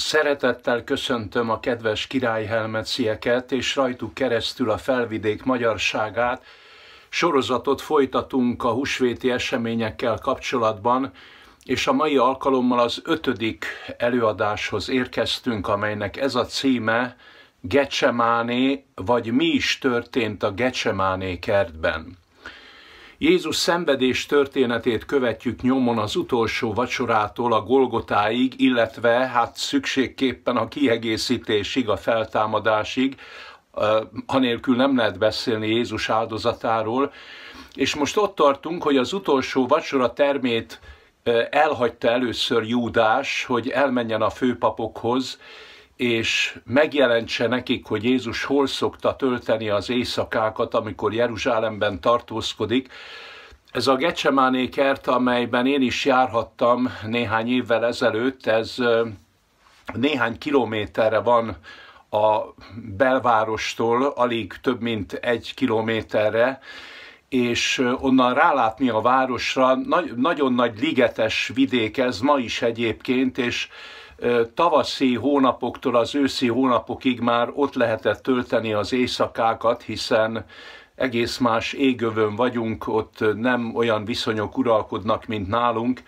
Szeretettel köszöntöm a kedves királyhelmecieket és rajtuk keresztül a felvidék magyarságát. Sorozatot folytatunk a husvéti eseményekkel kapcsolatban, és a mai alkalommal az ötödik előadáshoz érkeztünk, amelynek ez a címe Gecsemáné, vagy mi is történt a Gecsemáné kertben. Jézus szenvedés történetét követjük nyomon az utolsó vacsorától a Golgotáig, illetve hát szükségképpen a kiegészítésig, a feltámadásig, anélkül nem lehet beszélni Jézus áldozatáról, és most ott tartunk, hogy az utolsó vacsora termét elhagyta először Júdás, hogy elmenjen a főpapokhoz, és megjelentse nekik, hogy Jézus hol szokta tölteni az éjszakákat, amikor Jeruzsálemben tartózkodik. Ez a Gecsemáné kert, amelyben én is járhattam néhány évvel ezelőtt, ez néhány kilométerre van a belvárostól, alig több mint egy kilométerre, és onnan rálátni a városra, nagy, nagyon nagy ligetes vidék ez ma is egyébként, és tavaszi hónapoktól az őszi hónapokig már ott lehetett tölteni az éjszakákat, hiszen egész más égövön vagyunk, ott nem olyan viszonyok uralkodnak, mint nálunk.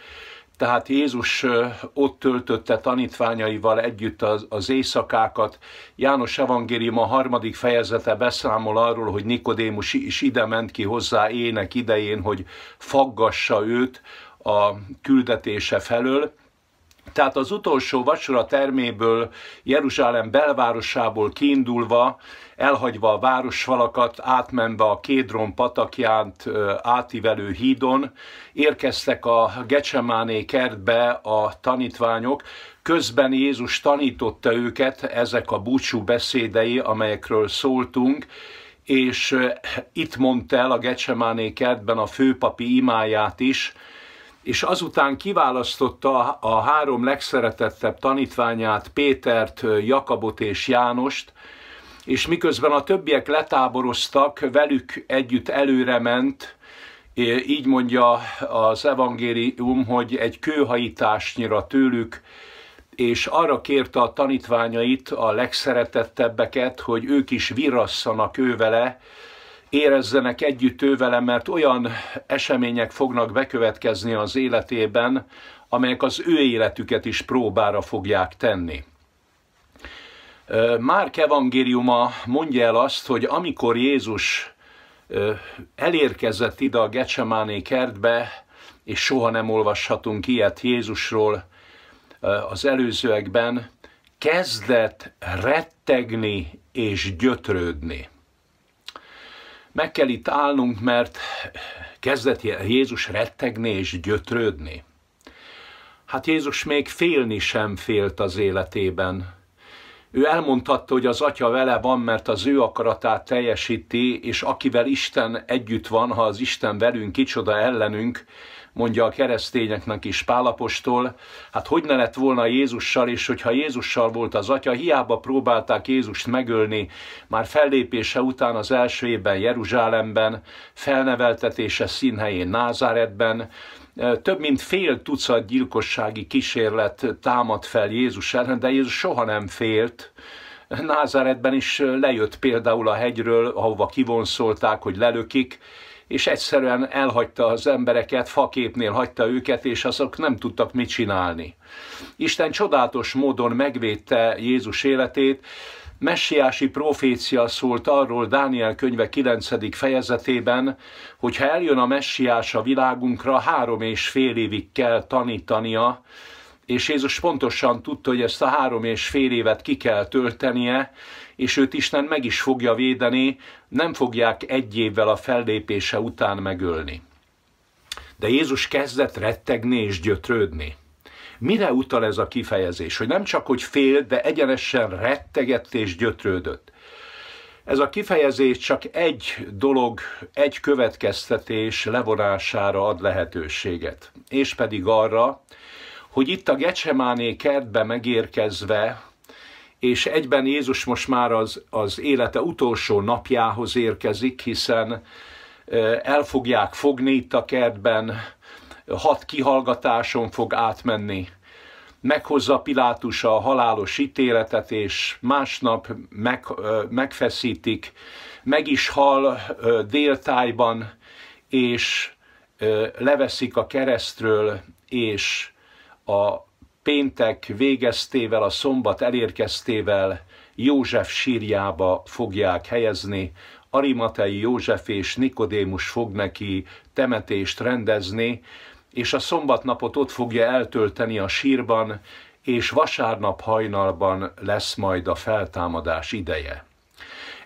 Tehát Jézus ott töltötte tanítványaival együtt az, az éjszakákat. János Evangélium a harmadik fejezete beszámol arról, hogy Nikodémus is ide ment ki hozzá ének idején, hogy faggassa őt a küldetése felől. Tehát az utolsó vacsora terméből, Jeruzsálem belvárosából kiindulva, elhagyva a városfalakat, átmenve a Kédron patakját átívelő hídon, érkeztek a Gecsemáné kertbe a tanítványok, Közben Jézus tanította őket ezek a búcsú beszédei, amelyekről szóltunk, és itt mondta el a Gecsemáné kertben a főpapi imáját is, és azután kiválasztotta a három legszeretettebb tanítványát, Pétert, Jakabot és Jánost, és miközben a többiek letáboroztak, velük együtt előre ment, így mondja az evangélium, hogy egy kőhajításnyira tőlük, és arra kérte a tanítványait, a legszeretettebbeket, hogy ők is virasszanak ővele, érezzenek együtt ővelem, mert olyan események fognak bekövetkezni az életében, amelyek az ő életüket is próbára fogják tenni. Márk evangéliuma mondja el azt, hogy amikor Jézus elérkezett ide a Gecsemáné kertbe, és soha nem olvashatunk ilyet Jézusról az előzőekben, kezdett rettegni és gyötrődni meg kell itt állnunk, mert kezdett Jézus rettegni és gyötrődni. Hát Jézus még félni sem félt az életében. Ő elmondhatta, hogy az atya vele van, mert az ő akaratát teljesíti, és akivel Isten együtt van, ha az Isten velünk, kicsoda ellenünk, mondja a keresztényeknek is Pálapostól, hát hogy ne lett volna Jézussal, és hogyha Jézussal volt az atya, hiába próbálták Jézust megölni, már fellépése után az első évben Jeruzsálemben, felneveltetése színhelyén Názáretben, e, több mint fél tucat gyilkossági kísérlet támad fel Jézus ellen, de Jézus soha nem félt, Názáretben is lejött például a hegyről, ahova kivonszolták, hogy lelökik, és egyszerűen elhagyta az embereket, faképnél hagyta őket, és azok nem tudtak mit csinálni. Isten csodálatos módon megvédte Jézus életét, messiási profécia szólt arról Dániel könyve 9. fejezetében, hogy ha eljön a messiás a világunkra, három és fél évig kell tanítania, és Jézus pontosan tudta, hogy ezt a három és fél évet ki kell töltenie, és őt Isten meg is fogja védeni, nem fogják egy évvel a fellépése után megölni. De Jézus kezdett rettegni és gyötrődni. Mire utal ez a kifejezés? Hogy nem csak, hogy fél, de egyenesen rettegett és gyötrődött. Ez a kifejezés csak egy dolog, egy következtetés levonására ad lehetőséget, és pedig arra, hogy itt a Gecsemáné kertbe megérkezve és egyben Jézus most már az, az élete utolsó napjához érkezik, hiszen el fogják fogni itt a kertben, hat kihallgatáson fog átmenni. Meghozza Pilátus a halálos ítéletet, és másnap meg, megfeszítik, meg is hal déltájban, és leveszik a keresztről, és a péntek végeztével, a szombat elérkeztével József sírjába fogják helyezni, Arimatei József és Nikodémus fog neki temetést rendezni, és a szombatnapot ott fogja eltölteni a sírban, és vasárnap hajnalban lesz majd a feltámadás ideje.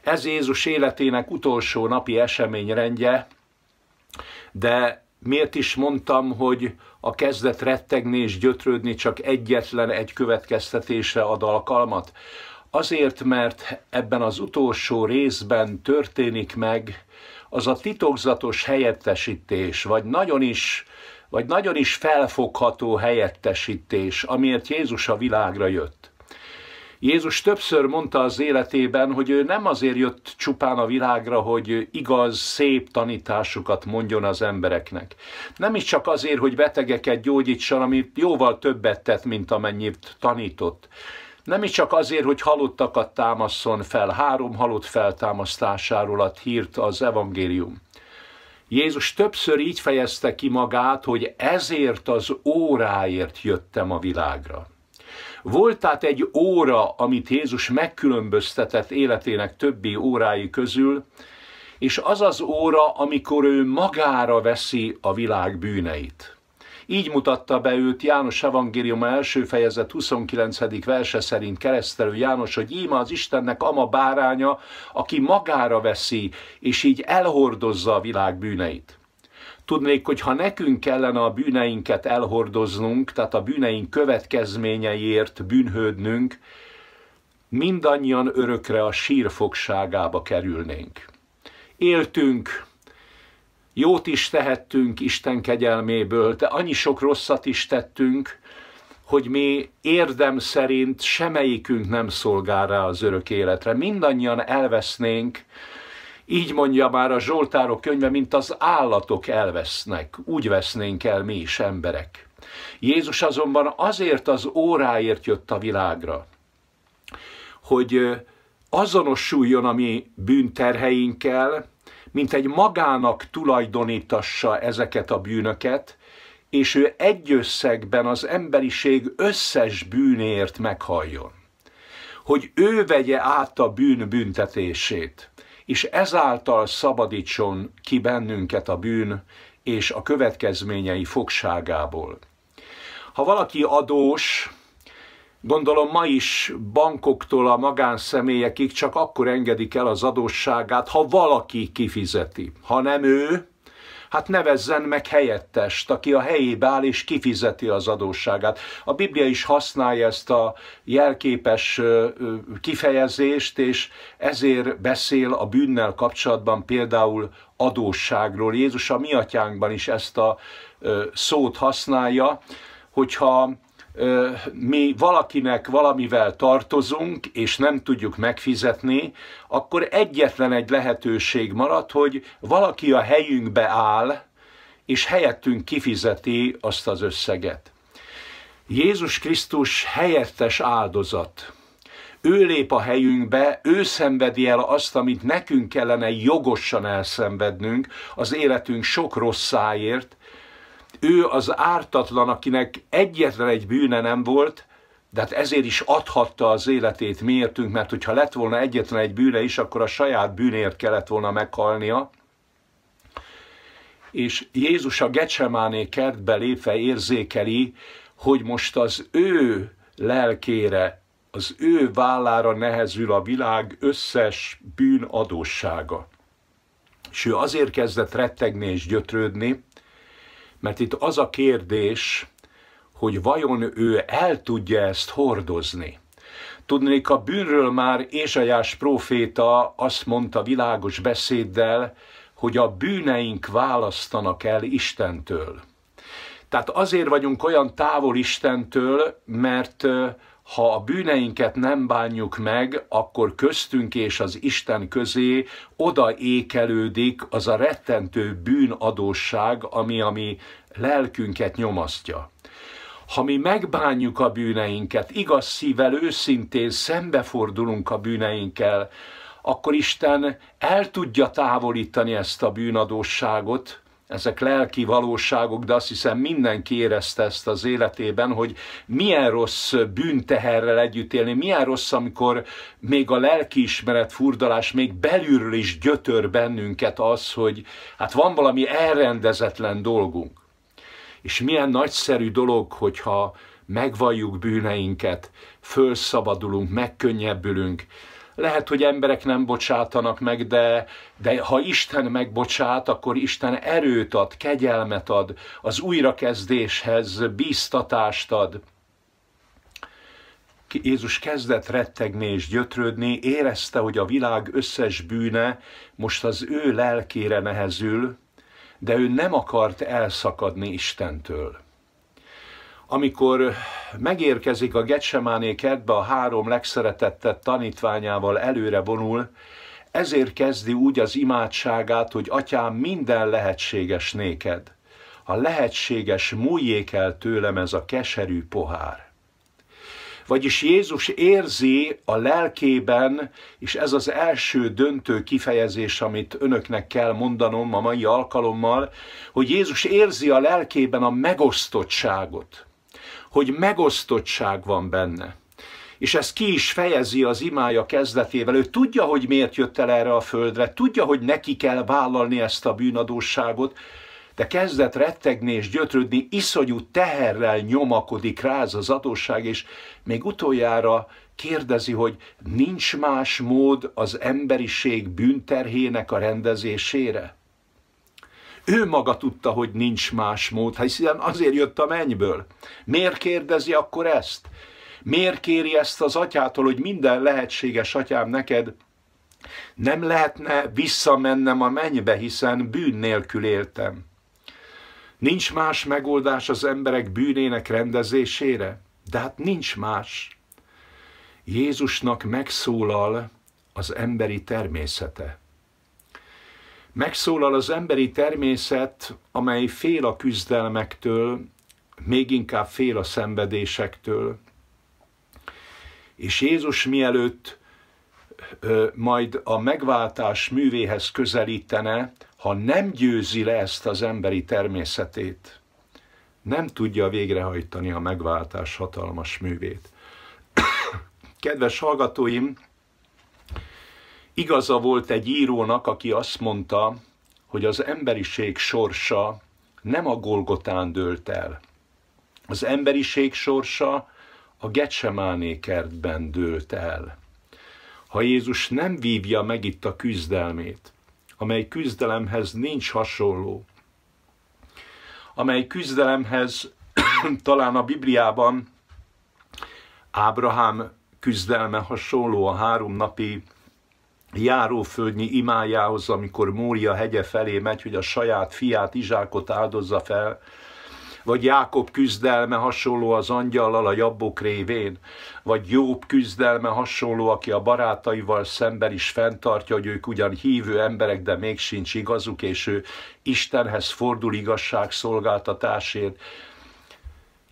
Ez Jézus életének utolsó napi eseményrendje, de miért is mondtam, hogy a kezdet rettegni és gyötrődni csak egyetlen egy következtetésre ad alkalmat? Azért, mert ebben az utolsó részben történik meg az a titokzatos helyettesítés, vagy nagyon is, vagy nagyon is felfogható helyettesítés, amiért Jézus a világra jött. Jézus többször mondta az életében, hogy ő nem azért jött csupán a világra, hogy igaz, szép tanításokat mondjon az embereknek. Nem is csak azért, hogy betegeket gyógyítson, ami jóval többet tett, mint amennyit tanított. Nem is csak azért, hogy halottakat támaszon fel, három halott feltámasztásáról ad hírt az evangélium. Jézus többször így fejezte ki magát, hogy ezért az óráért jöttem a világra. Volt tehát egy óra, amit Jézus megkülönböztetett életének többi órái közül, és az az óra, amikor ő magára veszi a világ bűneit. Így mutatta be őt János evangélium első fejezet 29. verse szerint keresztelő János, hogy íme az Istennek ama báránya, aki magára veszi, és így elhordozza a világ bűneit. Tudnék, hogy ha nekünk kellene a bűneinket elhordoznunk, tehát a bűneink következményeiért bűnhődnünk, mindannyian örökre a sírfogságába kerülnénk. Éltünk, jót is tehettünk Isten kegyelméből, de annyi sok rosszat is tettünk, hogy mi érdem szerint semmelyikünk nem szolgál rá az örök életre. Mindannyian elvesznénk, így mondja már a Zsoltárok könyve, mint az állatok elvesznek, úgy vesznénk el mi is emberek. Jézus azonban azért az óráért jött a világra, hogy azonosuljon a mi bűnterheinkkel, mint egy magának tulajdonítassa ezeket a bűnöket, és ő egy összegben az emberiség összes bűnéért meghalljon. Hogy ő vegye át a bűn büntetését és ezáltal szabadítson ki bennünket a bűn és a következményei fogságából. Ha valaki adós, Gondolom ma is bankoktól a magánszemélyekig csak akkor engedik el az adósságát, ha valaki kifizeti. Ha nem ő, hát nevezzen meg helyettest, aki a helyébe áll és kifizeti az adósságát. A Biblia is használja ezt a jelképes kifejezést, és ezért beszél a bűnnel kapcsolatban például adósságról. Jézus a mi atyánkban is ezt a szót használja, hogyha mi valakinek valamivel tartozunk, és nem tudjuk megfizetni, akkor egyetlen egy lehetőség marad, hogy valaki a helyünkbe áll, és helyettünk kifizeti azt az összeget. Jézus Krisztus helyettes áldozat. Ő lép a helyünkbe, ő szenvedi el azt, amit nekünk kellene jogosan elszenvednünk az életünk sok rosszáért, ő az ártatlan, akinek egyetlen egy bűne nem volt, de hát ezért is adhatta az életét miértünk, mert hogyha lett volna egyetlen egy bűne is, akkor a saját bűnért kellett volna meghalnia. És Jézus a Gecsemáné kertbe lépve érzékeli, hogy most az ő lelkére, az ő vállára nehezül a világ összes bűn adóssága. És ő azért kezdett rettegni és gyötrődni, mert itt az a kérdés, hogy vajon ő el tudja ezt hordozni. Tudnék, a bűnről már Ézsajás próféta azt mondta világos beszéddel, hogy a bűneink választanak el Istentől. Tehát azért vagyunk olyan távol Istentől, mert ha a bűneinket nem bánjuk meg, akkor köztünk és az Isten közé odaékelődik az a rettentő bűnadósság, ami a mi lelkünket nyomasztja. Ha mi megbánjuk a bűneinket, igaz szívvel, őszintén szembefordulunk a bűneinkkel, akkor Isten el tudja távolítani ezt a bűnadósságot, ezek lelki valóságok, de azt hiszem mindenki érezte ezt az életében, hogy milyen rossz bűnteherrel együtt élni, milyen rossz, amikor még a lelkiismeret furdalás még belülről is gyötör bennünket az, hogy hát van valami elrendezetlen dolgunk. És milyen nagyszerű dolog, hogyha megvalljuk bűneinket, fölszabadulunk, megkönnyebbülünk, lehet, hogy emberek nem bocsátanak meg, de, de ha Isten megbocsát, akkor Isten erőt ad, kegyelmet ad, az újrakezdéshez bíztatást ad. Jézus kezdett rettegni és gyötrődni, érezte, hogy a világ összes bűne most az ő lelkére nehezül, de ő nem akart elszakadni Istentől amikor megérkezik a Getsemáné kertbe, a három legszeretettebb tanítványával előre vonul, ezért kezdi úgy az imádságát, hogy Atyám, minden lehetséges néked. a lehetséges, múljék el tőlem ez a keserű pohár. Vagyis Jézus érzi a lelkében, és ez az első döntő kifejezés, amit önöknek kell mondanom a mai alkalommal, hogy Jézus érzi a lelkében a megosztottságot hogy megosztottság van benne. És ez ki is fejezi az imája kezdetével. Ő tudja, hogy miért jött el erre a földre, tudja, hogy neki kell vállalni ezt a bűnadóságot, de kezdett rettegni és gyötrődni, iszonyú teherrel nyomakodik rá ez az adósság, és még utoljára kérdezi, hogy nincs más mód az emberiség bűnterhének a rendezésére? Ő maga tudta, hogy nincs más mód, hiszen azért jött a mennyből. Miért kérdezi akkor ezt? Miért kéri ezt az atyától, hogy minden lehetséges atyám neked nem lehetne visszamennem a mennybe, hiszen bűn nélkül éltem. Nincs más megoldás az emberek bűnének rendezésére? De hát nincs más. Jézusnak megszólal az emberi természete. Megszólal az emberi természet, amely fél a küzdelmektől, még inkább fél a szenvedésektől. És Jézus mielőtt majd a megváltás művéhez közelítene, ha nem győzi le ezt az emberi természetét, nem tudja végrehajtani a megváltás hatalmas művét. Kedves hallgatóim, Igaza volt egy írónak, aki azt mondta, hogy az emberiség sorsa nem a Golgotán dőlt el. Az emberiség sorsa a Getsemáné kertben dőlt el. Ha Jézus nem vívja meg itt a küzdelmét, amely küzdelemhez nincs hasonló, amely küzdelemhez talán a Bibliában Ábrahám küzdelme hasonló a három napi járóföldnyi imájához, amikor Mória hegye felé megy, hogy a saját fiát, Izsákot áldozza fel, vagy Jákob küzdelme hasonló az angyallal a jabbok révén, vagy Jobb küzdelme hasonló, aki a barátaival szemben is fenntartja, hogy ők ugyan hívő emberek, de még sincs igazuk, és ő Istenhez fordul igazságszolgáltatásért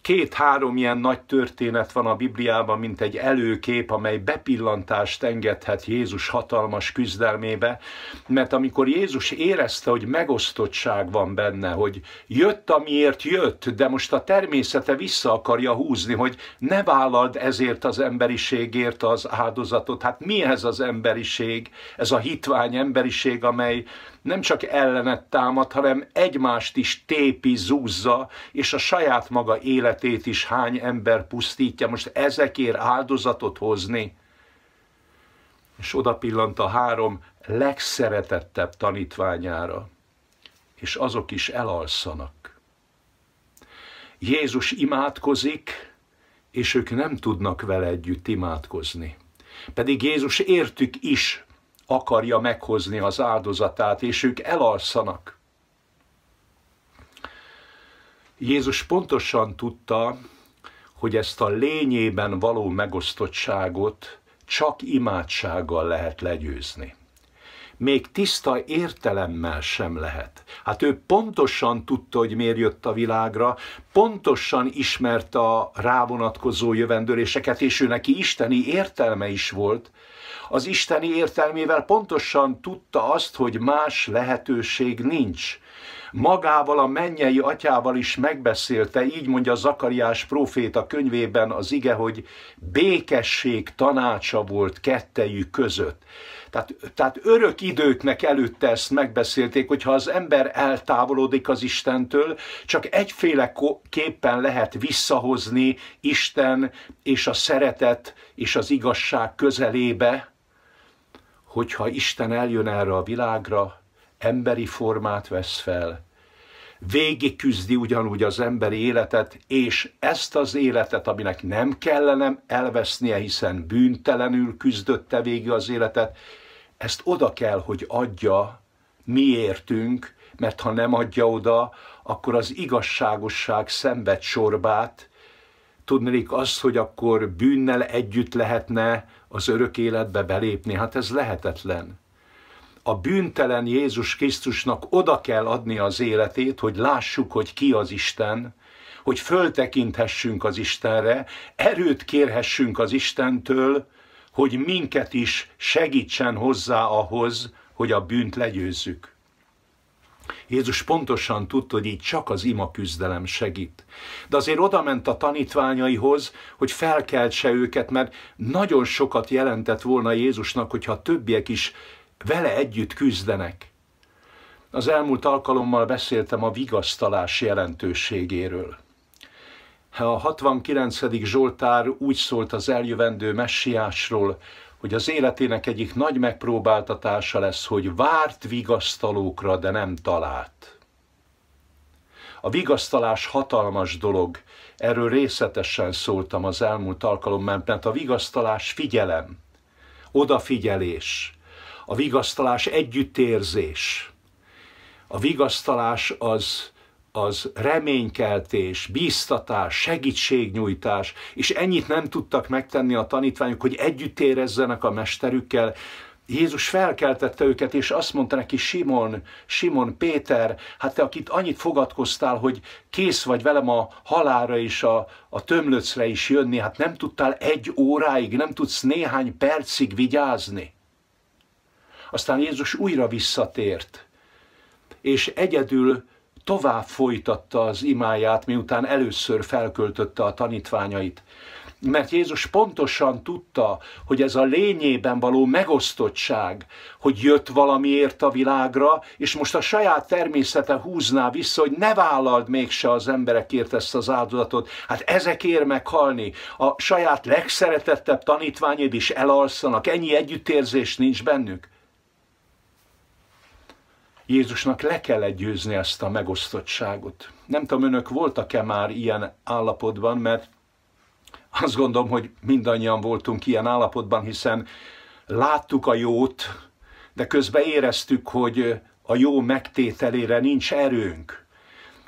két-három ilyen nagy történet van a Bibliában, mint egy előkép, amely bepillantást engedhet Jézus hatalmas küzdelmébe, mert amikor Jézus érezte, hogy megosztottság van benne, hogy jött, amiért jött, de most a természete vissza akarja húzni, hogy ne vállald ezért az emberiségért az áldozatot. Hát mi ez az emberiség, ez a hitvány emberiség, amely nem csak ellenet támad, hanem egymást is tépi, zúzza, és a saját maga élet életét is hány ember pusztítja, most ezekért áldozatot hozni. És oda pillant a három legszeretettebb tanítványára, és azok is elalszanak. Jézus imádkozik, és ők nem tudnak vele együtt imádkozni. Pedig Jézus értük is akarja meghozni az áldozatát, és ők elalszanak. Jézus pontosan tudta, hogy ezt a lényében való megosztottságot csak imádsággal lehet legyőzni. Még tiszta értelemmel sem lehet. Hát ő pontosan tudta, hogy miért jött a világra, pontosan ismerte a rávonatkozó jövendőléseket, és ő neki isteni értelme is volt, az isteni értelmével pontosan tudta azt, hogy más lehetőség nincs. Magával a mennyei atyával is megbeszélte, így mondja Zakariás próféta könyvében az ige, hogy békesség tanácsa volt kettejük között. Tehát, tehát örök időknek előtte ezt megbeszélték, hogy ha az ember eltávolodik az Istentől, csak egyféleképpen lehet visszahozni Isten és a szeretet és az igazság közelébe, hogyha Isten eljön erre a világra, emberi formát vesz fel, végig küzdi ugyanúgy az emberi életet, és ezt az életet, aminek nem kellene elvesznie, hiszen bűntelenül küzdötte végig az életet, ezt oda kell, hogy adja miértünk, mert ha nem adja oda, akkor az igazságosság szenved sorbát, tudnék azt, hogy akkor bűnnel együtt lehetne az örök életbe belépni. Hát ez lehetetlen. A bűntelen Jézus Krisztusnak oda kell adni az életét, hogy lássuk, hogy ki az Isten, hogy föltekinthessünk az Istenre, erőt kérhessünk az Istentől, hogy minket is segítsen hozzá ahhoz, hogy a bűnt legyőzzük. Jézus pontosan tudta, hogy így csak az ima küzdelem segít. De azért odament a tanítványaihoz, hogy felkeltse őket, mert nagyon sokat jelentett volna Jézusnak, hogyha a többiek is vele együtt küzdenek. Az elmúlt alkalommal beszéltem a vigasztalás jelentőségéről. A 69. Zsoltár úgy szólt az eljövendő messiásról, hogy az életének egyik nagy megpróbáltatása lesz, hogy várt vigasztalókra, de nem talált. A vigasztalás hatalmas dolog, erről részletesen szóltam az elmúlt alkalommal, mert a vigasztalás figyelem, odafigyelés, a vigasztalás együttérzés. A vigasztalás az az reménykeltés, bíztatás, segítségnyújtás, és ennyit nem tudtak megtenni a tanítványok, hogy együtt érezzenek a mesterükkel. Jézus felkeltette őket, és azt mondta neki Simon, Simon Péter, hát te, akit annyit fogadkoztál, hogy kész vagy velem a halára és a, a tömlöcre is jönni, hát nem tudtál egy óráig, nem tudsz néhány percig vigyázni. Aztán Jézus újra visszatért, és egyedül tovább folytatta az imáját, miután először felköltötte a tanítványait. Mert Jézus pontosan tudta, hogy ez a lényében való megosztottság, hogy jött valamiért a világra, és most a saját természete húzná vissza, hogy ne vállald mégse az emberekért ezt az áldozatot. Hát ezekért meghalni. A saját legszeretettebb tanítványod is elalszanak, ennyi együttérzés nincs bennük. Jézusnak le kellett győzni ezt a megosztottságot. Nem tudom, önök voltak-e már ilyen állapotban, mert azt gondolom, hogy mindannyian voltunk ilyen állapotban, hiszen láttuk a jót, de közben éreztük, hogy a jó megtételére nincs erőnk.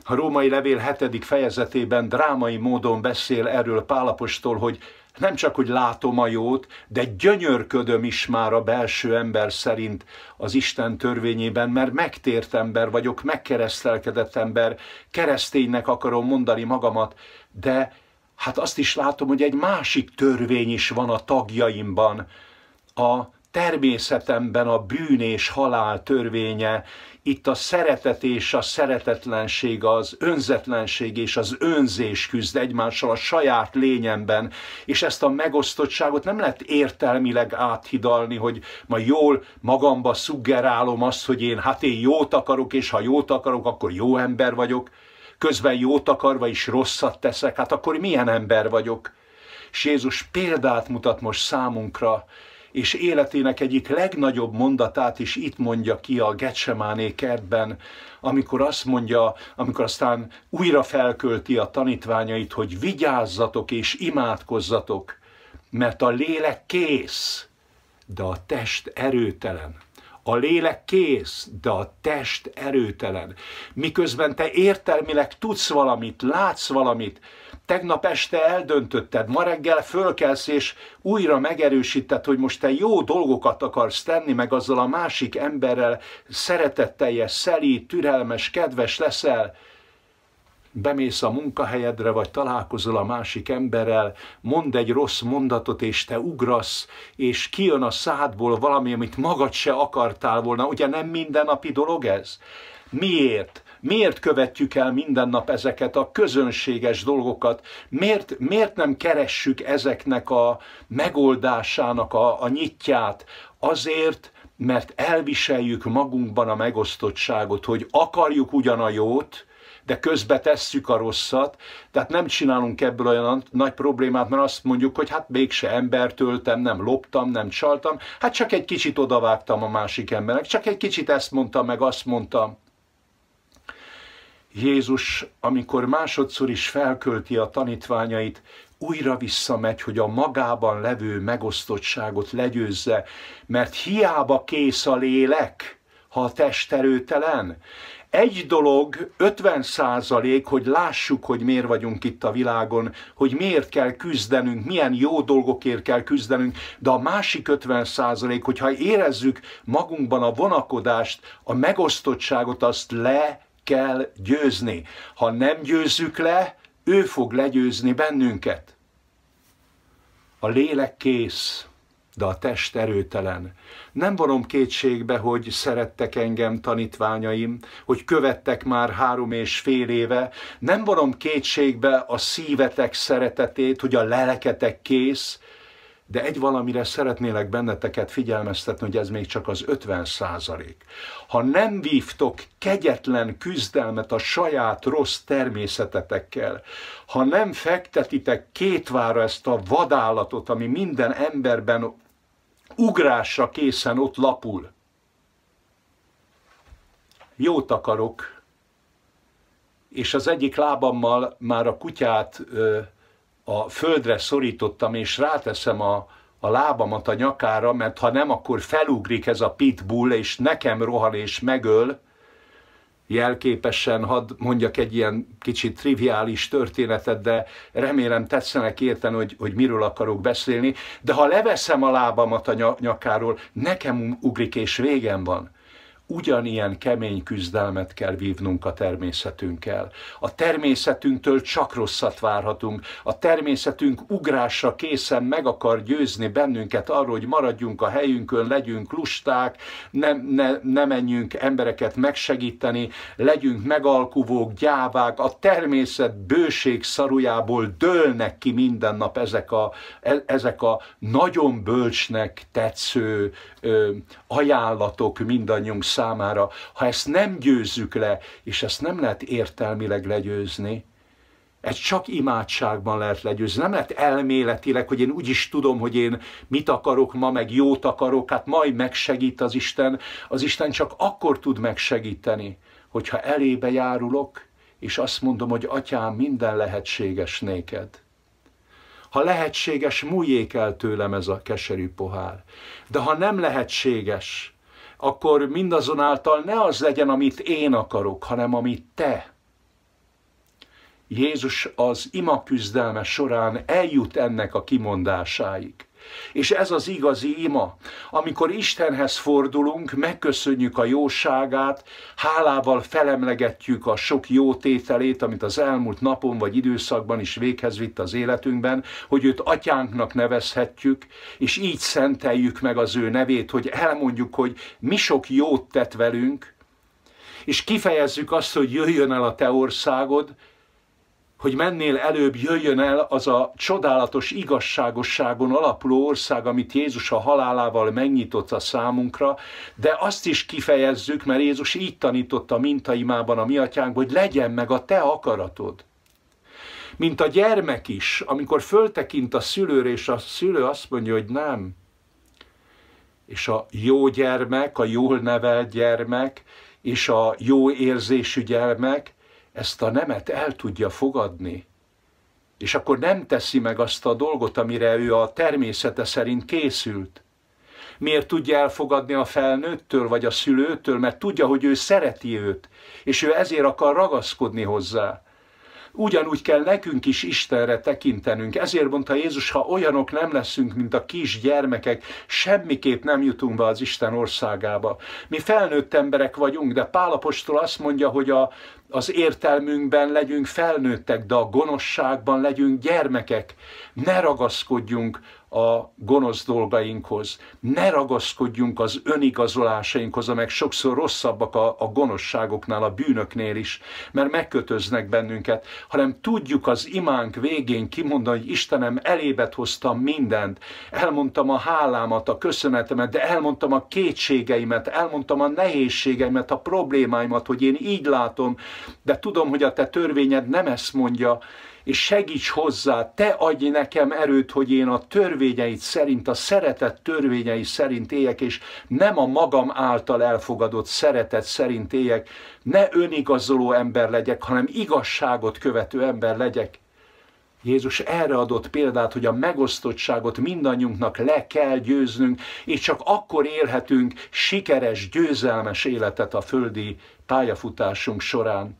A római levél 7. fejezetében drámai módon beszél erről Pálapostól, hogy nem csak, hogy látom a jót, de gyönyörködöm is már a belső ember szerint az Isten törvényében, mert megtért ember vagyok, megkeresztelkedett ember, kereszténynek akarom mondani magamat, de hát azt is látom, hogy egy másik törvény is van a tagjaimban, a természetemben a bűn és halál törvénye, itt a szeretet és a szeretetlenség, az önzetlenség és az önzés küzd egymással a saját lényemben, és ezt a megosztottságot nem lehet értelmileg áthidalni, hogy ma jól magamba szuggerálom azt, hogy én hát én jót akarok, és ha jót akarok, akkor jó ember vagyok, közben jót akarva is rosszat teszek, hát akkor milyen ember vagyok? És Jézus példát mutat most számunkra, és életének egyik legnagyobb mondatát is itt mondja ki a Getsemáné kertben, amikor azt mondja, amikor aztán újra felkölti a tanítványait, hogy vigyázzatok és imádkozzatok, mert a lélek kész, de a test erőtelen. A lélek kész, de a test erőtelen. Miközben te értelmileg tudsz valamit, látsz valamit, tegnap este eldöntötted, ma reggel fölkelsz, és újra megerősíted, hogy most te jó dolgokat akarsz tenni, meg azzal a másik emberrel szeretetteljes, szeli, türelmes, kedves leszel, bemész a munkahelyedre, vagy találkozol a másik emberrel, mond egy rossz mondatot, és te ugrasz, és kijön a szádból valami, amit magad se akartál volna. Ugye nem mindennapi dolog ez? Miért? Miért követjük el minden nap ezeket a közönséges dolgokat? Miért, miért nem keressük ezeknek a megoldásának a, a nyitját? Azért, mert elviseljük magunkban a megosztottságot, hogy akarjuk ugyan a jót, de közbe tesszük a rosszat, tehát nem csinálunk ebből olyan nagy problémát, mert azt mondjuk, hogy hát mégse embert öltem, nem loptam, nem csaltam, hát csak egy kicsit odavágtam a másik embernek, csak egy kicsit ezt mondtam, meg azt mondtam. Jézus, amikor másodszor is felkölti a tanítványait, újra visszamegy, hogy a magában levő megosztottságot legyőzze, mert hiába kész a lélek, ha a test erőtelen. Egy dolog 50 százalék, hogy lássuk, hogy miért vagyunk itt a világon, hogy miért kell küzdenünk, milyen jó dolgokért kell küzdenünk, de a másik 50 százalék, hogyha érezzük magunkban a vonakodást, a megosztottságot, azt le kell győzni. Ha nem győzzük le, ő fog legyőzni bennünket. A lélek kész, de a test erőtelen. Nem vonom kétségbe, hogy szerettek engem tanítványaim, hogy követtek már három és fél éve. Nem vonom kétségbe a szívetek szeretetét, hogy a leleketek kész, de egy valamire szeretnélek benneteket figyelmeztetni, hogy ez még csak az 50 százalék. Ha nem vívtok kegyetlen küzdelmet a saját rossz természetetekkel, ha nem fektetitek kétvára ezt a vadállatot, ami minden emberben ugrásra készen ott lapul, jót akarok, és az egyik lábammal már a kutyát ö, a földre szorítottam, és ráteszem a, a lábamat a nyakára, mert ha nem, akkor felugrik ez a pitbull, és nekem rohan és megöl, jelképesen, hadd mondjak egy ilyen kicsit triviális történetet, de remélem tetszenek érteni, hogy, hogy miről akarok beszélni, de ha leveszem a lábamat a nyakáról, nekem ugrik és végem van ugyanilyen kemény küzdelmet kell vívnunk a természetünkkel. A természetünktől csak rosszat várhatunk, a természetünk ugrásra készen meg akar győzni bennünket arról, hogy maradjunk a helyünkön, legyünk lusták, ne, ne, ne menjünk embereket megsegíteni, legyünk megalkuvók, gyávák, a természet bőség szarujából dőlnek ki minden nap ezek a, e, ezek a nagyon bölcsnek tetsző ö, ajánlatok mindannyiunk számára. Ha ezt nem győzzük le, és ezt nem lehet értelmileg legyőzni, ez csak imádságban lehet legyőzni. Nem lehet elméletileg, hogy én úgy is tudom, hogy én mit akarok ma, meg jót akarok, hát majd megsegít az Isten. Az Isten csak akkor tud megsegíteni, hogyha elébe járulok, és azt mondom, hogy atyám, minden lehetséges néked. Ha lehetséges, múljék el tőlem ez a keserű pohár. De ha nem lehetséges, akkor mindazonáltal ne az legyen, amit én akarok, hanem amit te. Jézus az ima küzdelme során eljut ennek a kimondásáig. És ez az igazi ima. Amikor Istenhez fordulunk, megköszönjük a jóságát, hálával felemlegetjük a sok jó tételét, amit az elmúlt napon vagy időszakban is véghez vitt az életünkben, hogy őt atyánknak nevezhetjük, és így szenteljük meg az ő nevét, hogy elmondjuk, hogy mi sok jót tett velünk, és kifejezzük azt, hogy jöjjön el a te országod, hogy mennél előbb jöjjön el az a csodálatos igazságosságon alapuló ország, amit Jézus a halálával megnyitott a számunkra, de azt is kifejezzük, mert Jézus így tanította mintaimában a mi atyánk, hogy legyen meg a te akaratod. Mint a gyermek is, amikor föltekint a szülőre, és a szülő azt mondja, hogy nem. És a jó gyermek, a jól nevelt gyermek, és a jó érzésű gyermek, ezt a nemet el tudja fogadni, és akkor nem teszi meg azt a dolgot, amire ő a természete szerint készült. Miért tudja elfogadni a felnőttől vagy a szülőtől? Mert tudja, hogy ő szereti őt, és ő ezért akar ragaszkodni hozzá. Ugyanúgy kell nekünk is Istenre tekintenünk. Ezért mondta Jézus, ha olyanok nem leszünk, mint a kis gyermekek, semmiképp nem jutunk be az Isten országába. Mi felnőtt emberek vagyunk, de Pálapostól azt mondja, hogy a az értelmünkben legyünk felnőttek, de a gonoszságban legyünk gyermekek. Ne ragaszkodjunk a gonosz dolgainkhoz, ne ragaszkodjunk az önigazolásainkhoz, amelyek sokszor rosszabbak a, a gonoszságoknál, a bűnöknél is, mert megkötöznek bennünket, hanem tudjuk az imánk végén kimondani, hogy Istenem, elébet hoztam mindent, elmondtam a hálámat, a köszönetemet, de elmondtam a kétségeimet, elmondtam a nehézségeimet, a problémáimat, hogy én így látom, de tudom, hogy a te törvényed nem ezt mondja, és segíts hozzá, te adj nekem erőt, hogy én a törvényeid szerint, a szeretet törvényei szerint éljek, és nem a magam által elfogadott szeretet szerint éljek, ne önigazoló ember legyek, hanem igazságot követő ember legyek. Jézus erre adott példát, hogy a megosztottságot mindannyiunknak le kell győznünk, és csak akkor élhetünk sikeres, győzelmes életet a földi pályafutásunk során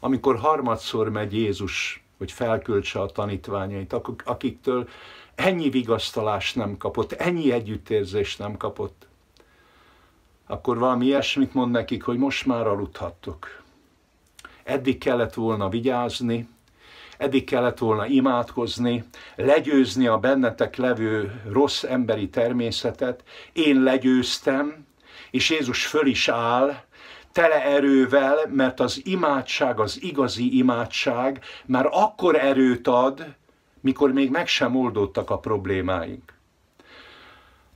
amikor harmadszor megy Jézus, hogy felküldse a tanítványait, akiktől ennyi vigasztalást nem kapott, ennyi együttérzést nem kapott, akkor valami ilyesmit mond nekik, hogy most már aludhattok. Eddig kellett volna vigyázni, eddig kellett volna imádkozni, legyőzni a bennetek levő rossz emberi természetet. Én legyőztem, és Jézus föl is áll, tele erővel, mert az imádság, az igazi imádság már akkor erőt ad, mikor még meg sem oldódtak a problémáink.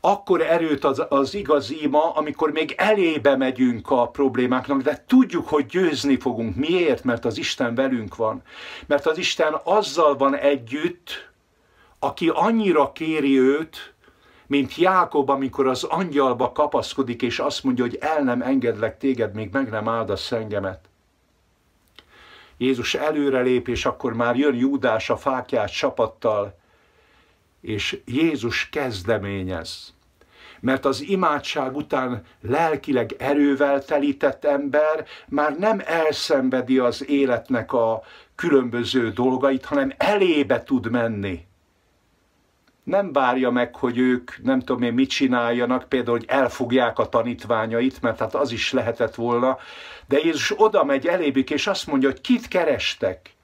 Akkor erőt az, az igazi ima, amikor még elébe megyünk a problémáknak, de tudjuk, hogy győzni fogunk. Miért? Mert az Isten velünk van. Mert az Isten azzal van együtt, aki annyira kéri őt, mint Jákob, amikor az angyalba kapaszkodik, és azt mondja, hogy el nem engedlek téged, még meg nem áldasz engemet. Jézus előrelép, és akkor már jön Júdás a fákját csapattal, és Jézus kezdeményez. Mert az imádság után lelkileg erővel telített ember már nem elszenvedi az életnek a különböző dolgait, hanem elébe tud menni nem várja meg, hogy ők nem tudom én mit csináljanak, például, hogy elfogják a tanítványait, mert hát az is lehetett volna, de Jézus oda megy elébük, és azt mondja, hogy kit kerestek?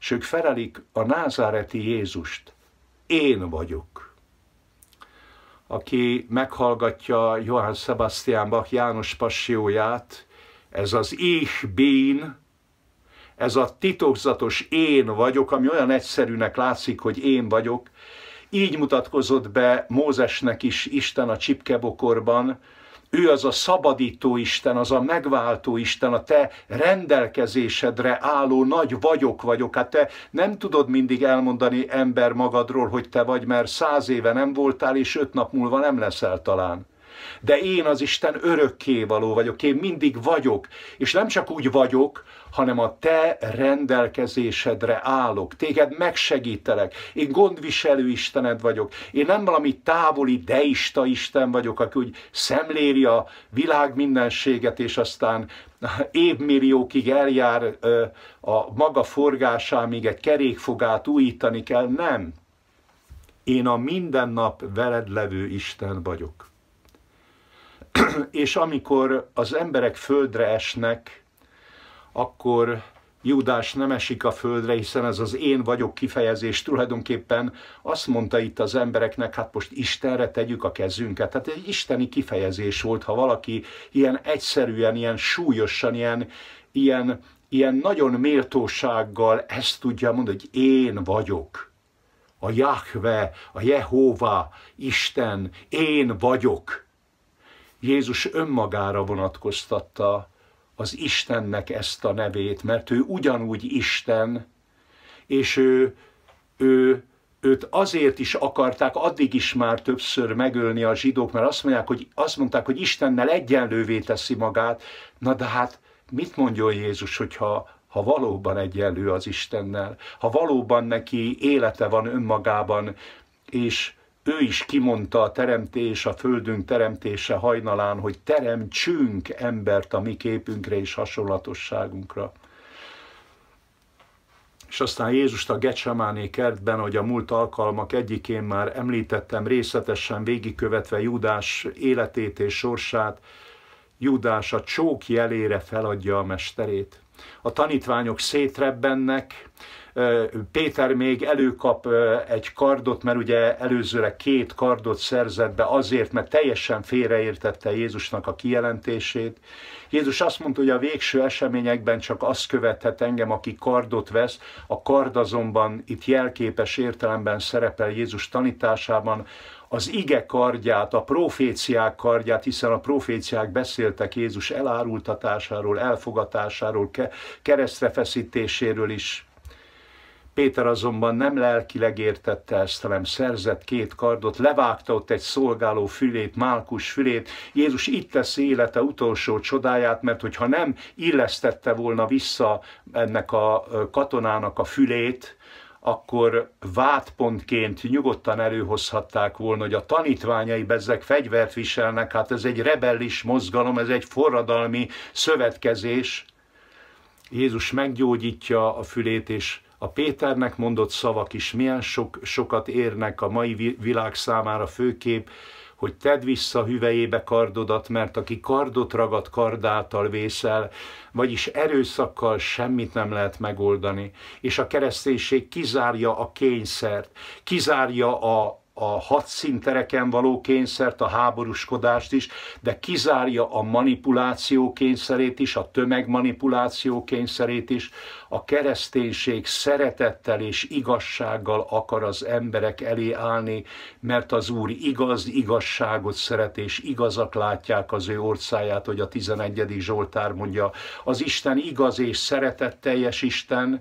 És ők felelik a názáreti Jézust. Én vagyok. Aki meghallgatja Johann Sebastian Bach János passióját, ez az ich bin, ez a titokzatos én vagyok, ami olyan egyszerűnek látszik, hogy én vagyok, így mutatkozott be Mózesnek is Isten a csipkebokorban, ő az a szabadító Isten, az a megváltó Isten, a te rendelkezésedre álló nagy vagyok vagyok. Hát te nem tudod mindig elmondani ember magadról, hogy te vagy, mert száz éve nem voltál, és öt nap múlva nem leszel talán. De én az Isten örökké való vagyok, én mindig vagyok, és nem csak úgy vagyok, hanem a te rendelkezésedre állok, téged megsegítelek, én gondviselő Istened vagyok, én nem valami távoli deista Isten vagyok, aki úgy szemléri a világ mindenséget, és aztán évmilliókig eljár a maga forgásá, míg egy kerékfogát újítani kell, nem. Én a mindennap veled levő Isten vagyok. és amikor az emberek földre esnek, akkor Júdás nem esik a földre, hiszen ez az én vagyok kifejezés tulajdonképpen azt mondta itt az embereknek, hát most Istenre tegyük a kezünket. Tehát egy isteni kifejezés volt, ha valaki ilyen egyszerűen, ilyen súlyosan, ilyen, ilyen, ilyen nagyon méltósággal ezt tudja mondani, hogy én vagyok. A Jahve, a Jehova, Isten, én vagyok. Jézus önmagára vonatkoztatta az Istennek ezt a nevét, mert ő ugyanúgy Isten, és ő, ő, őt azért is akarták addig is már többször megölni a zsidók, mert azt, mondják, hogy, azt mondták, hogy Istennel egyenlővé teszi magát. Na de hát mit mondjon Jézus, hogyha ha valóban egyenlő az Istennel, ha valóban neki élete van önmagában, és ő is kimondta a teremtés, a földünk teremtése hajnalán, hogy teremtsünk embert a mi képünkre és hasonlatosságunkra. És aztán Jézust a Gecsemáné kertben, hogy a múlt alkalmak egyikén már említettem részletesen végigkövetve Judás életét és sorsát, Judás a csók jelére feladja a mesterét. A tanítványok szétrebbennek, Péter még előkap egy kardot, mert ugye előzőre két kardot szerzett be azért, mert teljesen félreértette Jézusnak a kijelentését. Jézus azt mondta, hogy a végső eseményekben csak az követhet engem, aki kardot vesz, a kard azonban itt jelképes értelemben szerepel Jézus tanításában, az ige kardját, a proféciák kardját, hiszen a proféciák beszéltek Jézus elárultatásáról, elfogatásáról, keresztrefeszítéséről is. Péter azonban nem lelkileg értette ezt, hanem szerzett két kardot, levágta ott egy szolgáló fülét, Málkus fülét. Jézus itt tesz élete utolsó csodáját, mert hogyha nem illesztette volna vissza ennek a katonának a fülét, akkor vádpontként nyugodtan előhozhatták volna, hogy a tanítványai bezzek fegyvert viselnek, hát ez egy rebellis mozgalom, ez egy forradalmi szövetkezés. Jézus meggyógyítja a fülét, és a Péternek mondott szavak is milyen sok, sokat érnek a mai világ számára főkép, hogy tedd vissza hüvejébe kardodat, mert aki kardot ragad, kardáltal vészel, vagyis erőszakkal semmit nem lehet megoldani. És a kereszténység kizárja a kényszert, kizárja a a hadszíntereken való kényszert, a háborúskodást is, de kizárja a manipuláció kényszerét is, a tömegmanipuláció kényszerét is. A kereszténység szeretettel és igazsággal akar az emberek elé állni, mert az Úr igaz igazságot szeret, és igazak látják az ő orszáját, hogy a 11. Zsoltár mondja, az Isten igaz és szeretetteljes Isten,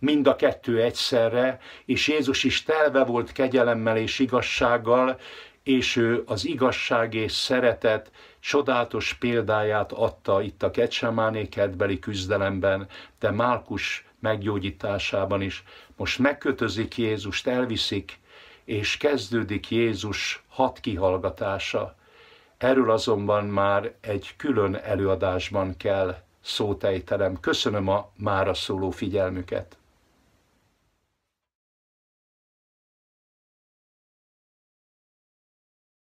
mind a kettő egyszerre, és Jézus is telve volt kegyelemmel és igazsággal, és ő az igazság és szeretet csodálatos példáját adta itt a Kecsemáné kedbeli küzdelemben, de Málkus meggyógyításában is. Most megkötözik Jézust, elviszik, és kezdődik Jézus hat kihallgatása. Erről azonban már egy külön előadásban kell szót ejtenem. Köszönöm a mára szóló figyelmüket.